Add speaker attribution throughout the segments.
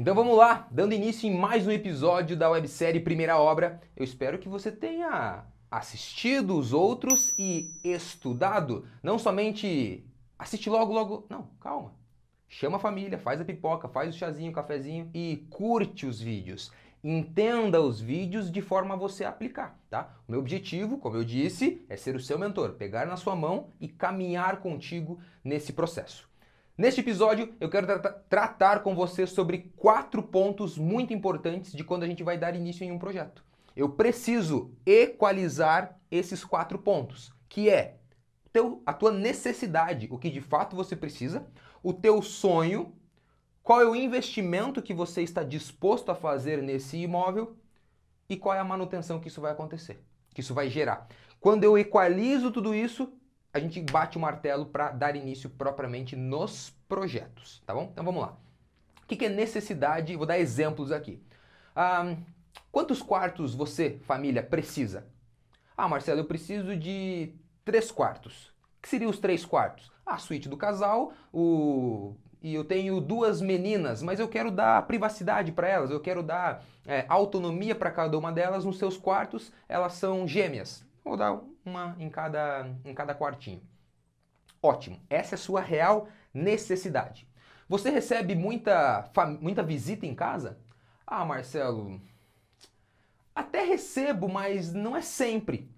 Speaker 1: Então vamos lá, dando início em mais um episódio da websérie Primeira Obra. Eu espero que você tenha assistido os outros e estudado. Não somente assiste logo, logo. Não, calma. Chama a família, faz a pipoca, faz o chazinho, o cafezinho e curte os vídeos. Entenda os vídeos de forma a você aplicar, tá? O meu objetivo, como eu disse, é ser o seu mentor, pegar na sua mão e caminhar contigo nesse processo. Neste episódio, eu quero tra tratar com você sobre quatro pontos muito importantes de quando a gente vai dar início em um projeto. Eu preciso equalizar esses quatro pontos, que é teu, a tua necessidade, o que de fato você precisa, o teu sonho, qual é o investimento que você está disposto a fazer nesse imóvel e qual é a manutenção que isso vai acontecer, que isso vai gerar. Quando eu equalizo tudo isso, a gente bate o martelo para dar início propriamente nos projetos, tá bom? Então vamos lá. O que, que é necessidade? Vou dar exemplos aqui. Ah, quantos quartos você, família, precisa? Ah, Marcelo, eu preciso de três quartos. O que seriam os três quartos? A suíte do casal, o e eu tenho duas meninas, mas eu quero dar privacidade para elas, eu quero dar é, autonomia para cada uma delas nos seus quartos, elas são gêmeas. Vou dar uma em cada, em cada quartinho. Ótimo, essa é a sua real necessidade. Você recebe muita, muita visita em casa? Ah, Marcelo, até recebo, mas não é sempre.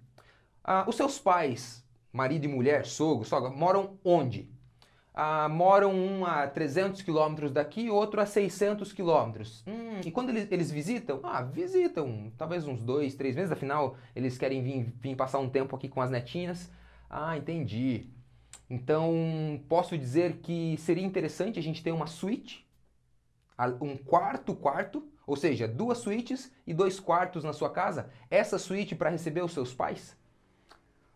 Speaker 1: Ah, os seus pais, marido e mulher, sogro, sogra, moram onde? ah, moram um a 300 quilômetros daqui e outro a 600 quilômetros. Hum, e quando eles, eles, visitam? Ah, visitam, talvez uns dois, três meses, afinal eles querem vir, vir passar um tempo aqui com as netinhas. Ah, entendi. Então, posso dizer que seria interessante a gente ter uma suíte, um quarto quarto, ou seja, duas suítes e dois quartos na sua casa. Essa suíte para receber os seus pais?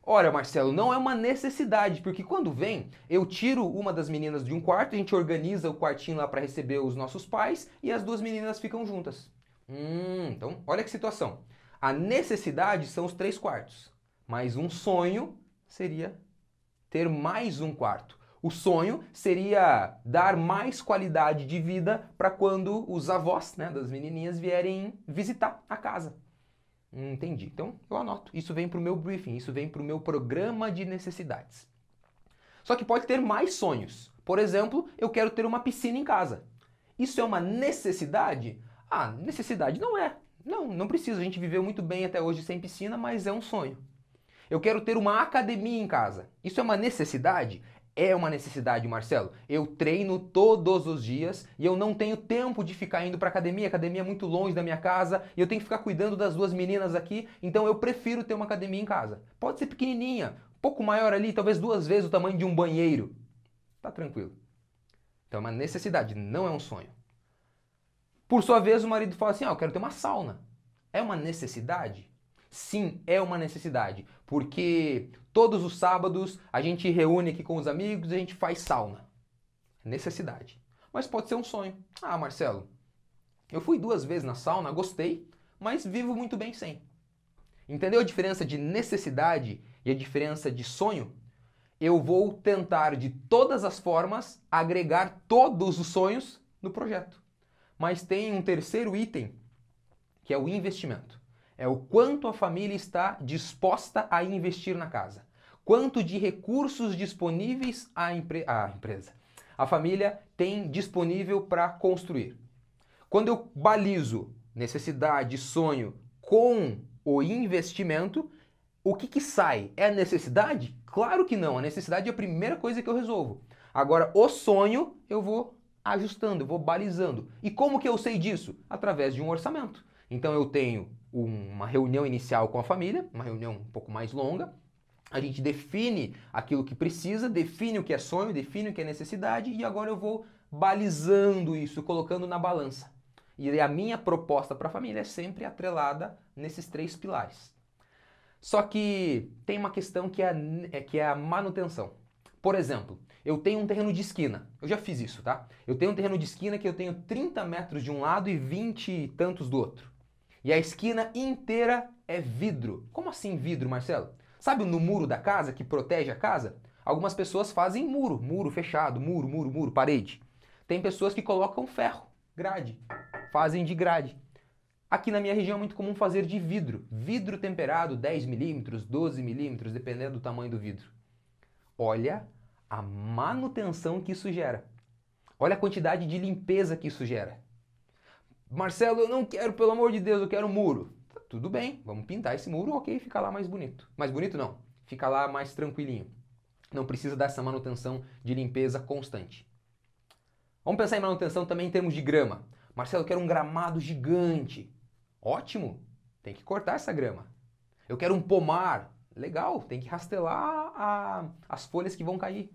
Speaker 1: Olha, Marcelo, não é uma necessidade, porque quando vem, eu tiro uma das meninas de um quarto, a gente organiza o quartinho lá para receber os nossos pais e as duas meninas ficam juntas. Hum, então, olha que situação. A necessidade são os três quartos, mas um sonho seria ter mais um quarto. O sonho seria dar mais qualidade de vida para quando os avós né, das menininhas vierem visitar a casa. Hum, entendi. Então eu anoto. Isso vem para o meu briefing, isso vem para o meu programa de necessidades. Só que pode ter mais sonhos. Por exemplo, eu quero ter uma piscina em casa. Isso é uma necessidade? Ah, necessidade não é. Não, não precisa. A gente viveu muito bem até hoje sem piscina, mas é um sonho. Eu quero ter uma academia em casa. Isso é uma necessidade? é uma necessidade, Marcelo. Eu treino todos os dias e eu não tenho tempo de ficar indo para academia. A academia é muito longe da minha casa e eu tenho que ficar cuidando das duas meninas aqui, então eu prefiro ter uma academia em casa. Pode ser pequenininha, pouco maior ali, talvez duas vezes o tamanho de um banheiro. Tá tranquilo. Então é uma necessidade, não é um sonho. Por sua vez, o marido fala assim: "Ah, eu quero ter uma sauna". É uma necessidade? Sim, é uma necessidade, porque Todos os sábados a gente reúne aqui com os amigos e a gente faz sauna. É necessidade. Mas pode ser um sonho. Ah, Marcelo, eu fui duas vezes na sauna, gostei, mas vivo muito bem sem. Entendeu a diferença de necessidade e a diferença de sonho? Eu vou tentar de todas as formas agregar todos os sonhos no projeto. Mas tem um terceiro item, que é o investimento. É o quanto a família está disposta a investir na casa quanto de recursos disponíveis a empre a empresa, a família tem disponível para construir. Quando eu balizo necessidade, sonho com o investimento, o que, que sai? É a necessidade? Claro que não. A necessidade é a primeira coisa que eu resolvo. Agora, o sonho eu vou ajustando, eu vou balizando. E como que eu sei disso? Através de um orçamento. Então eu tenho uma reunião inicial com a família, uma reunião um pouco mais longa, a gente define aquilo que precisa, define o que é sonho, define o que é necessidade e agora eu vou balizando isso, colocando na balança. E a minha proposta para a família é sempre atrelada nesses três pilares. Só que tem uma questão que é, a, é, que é a manutenção. Por exemplo, eu tenho um terreno de esquina. Eu já fiz isso, tá? Eu tenho um terreno de esquina que eu tenho 30 metros de um lado e 20 e tantos do outro. E a esquina inteira é vidro. Como assim vidro, Marcelo? Sabe no muro da casa que protege a casa? Algumas pessoas fazem muro, muro fechado, muro, muro, muro, parede. Tem pessoas que colocam ferro, grade, fazem de grade. Aqui na minha região é muito comum fazer de vidro. Vidro temperado, 10 milímetros, 12 milímetros, dependendo do tamanho do vidro. Olha a manutenção que isso gera. Olha a quantidade de limpeza que isso gera. Marcelo, eu não quero, pelo amor de Deus, eu quero um muro tudo bem, vamos pintar esse muro, ok, fica lá mais bonito. Mais bonito não, fica lá mais tranquilinho. Não precisa dessa manutenção de limpeza constante. Vamos pensar em manutenção também em termos de grama. Marcelo, eu quero um gramado gigante. Ótimo, tem que cortar essa grama. Eu quero um pomar. Legal, tem que rastelar a, as folhas que vão cair.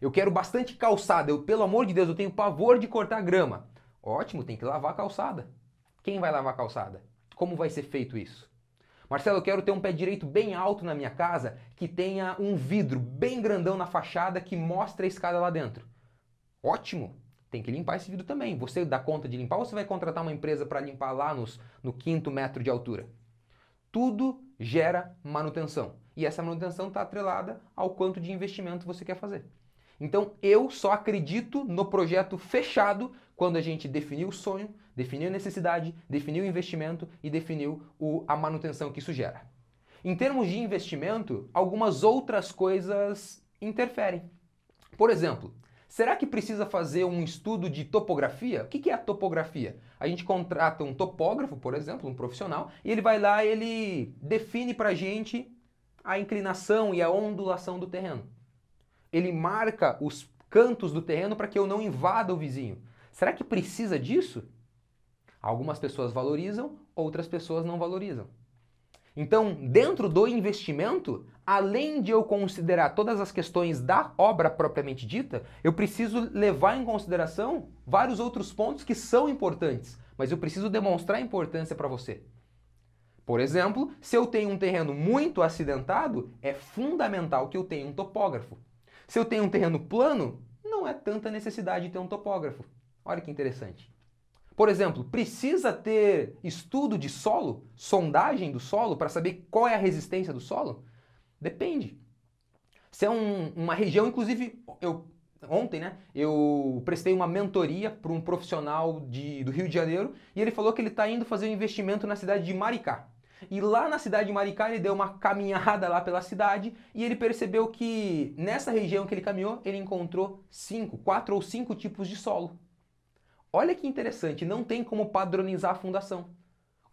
Speaker 1: Eu quero bastante calçada. Eu, pelo amor de Deus, eu tenho pavor de cortar grama. Ótimo, tem que lavar a calçada. Quem vai lavar a calçada? Como vai ser feito isso? Marcelo, eu quero ter um pé direito bem alto na minha casa que tenha um vidro bem grandão na fachada que mostre a escada lá dentro. Ótimo! Tem que limpar esse vidro também. Você dá conta de limpar ou você vai contratar uma empresa para limpar lá nos, no quinto metro de altura? Tudo gera manutenção. E essa manutenção está atrelada ao quanto de investimento você quer fazer. Então eu só acredito no projeto fechado quando a gente definiu o sonho, definiu a necessidade, definiu o investimento e definiu o, a manutenção que isso gera. Em termos de investimento, algumas outras coisas interferem. Por exemplo, será que precisa fazer um estudo de topografia? O que é a topografia? A gente contrata um topógrafo, por exemplo, um profissional, e ele vai lá e ele define para a gente a inclinação e a ondulação do terreno ele marca os cantos do terreno para que eu não invada o vizinho. Será que precisa disso? Algumas pessoas valorizam, outras pessoas não valorizam. Então, dentro do investimento, além de eu considerar todas as questões da obra propriamente dita, eu preciso levar em consideração vários outros pontos que são importantes, mas eu preciso demonstrar importância para você. Por exemplo, se eu tenho um terreno muito acidentado, é fundamental que eu tenha um topógrafo. Se eu tenho um terreno plano, não é tanta necessidade de ter um topógrafo. Olha que interessante. Por exemplo, precisa ter estudo de solo, sondagem do solo, para saber qual é a resistência do solo? Depende. Se é um, uma região, inclusive, eu ontem, né, eu prestei uma mentoria para um profissional de, do Rio de Janeiro e ele falou que ele está indo fazer um investimento na cidade de Maricá. E lá na cidade de Maricá, ele deu uma caminhada lá pela cidade e ele percebeu que nessa região que ele caminhou, ele encontrou cinco, quatro ou cinco tipos de solo. Olha que interessante, não tem como padronizar a fundação.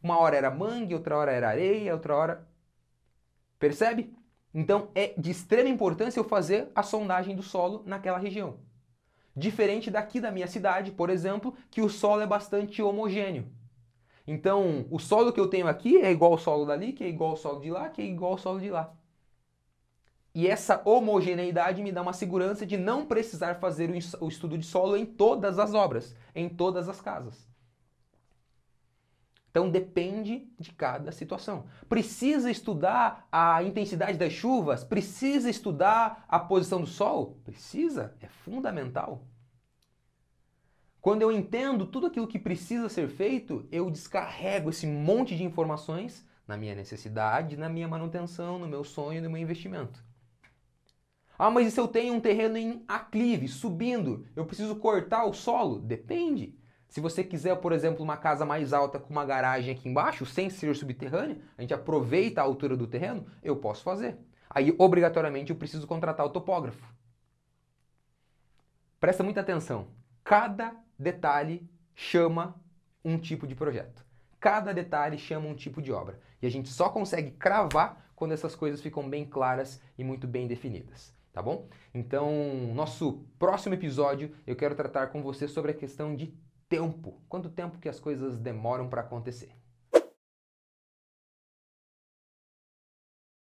Speaker 1: Uma hora era mangue, outra hora era areia, outra hora. Percebe? Então é de extrema importância eu fazer a sondagem do solo naquela região. Diferente daqui da minha cidade, por exemplo, que o solo é bastante homogêneo. Então, o solo que eu tenho aqui é igual ao solo dali, que é igual ao solo de lá, que é igual ao solo de lá. E essa homogeneidade me dá uma segurança de não precisar fazer o estudo de solo em todas as obras, em todas as casas. Então depende de cada situação. Precisa estudar a intensidade das chuvas? Precisa estudar a posição do sol? Precisa, é fundamental. Quando eu entendo tudo aquilo que precisa ser feito, eu descarrego esse monte de informações na minha necessidade, na minha manutenção, no meu sonho, no meu investimento. Ah, mas e se eu tenho um terreno em aclive, subindo, eu preciso cortar o solo? Depende. Se você quiser, por exemplo, uma casa mais alta com uma garagem aqui embaixo, sem ser subterrânea, a gente aproveita a altura do terreno, eu posso fazer. Aí, obrigatoriamente, eu preciso contratar o topógrafo. Presta muita atenção. Cada detalhe chama um tipo de projeto. Cada detalhe chama um tipo de obra. E a gente só consegue cravar quando essas coisas ficam bem claras e muito bem definidas, tá bom? Então, nosso próximo episódio eu quero tratar com você sobre a questão de tempo. Quanto tempo que as coisas demoram para acontecer?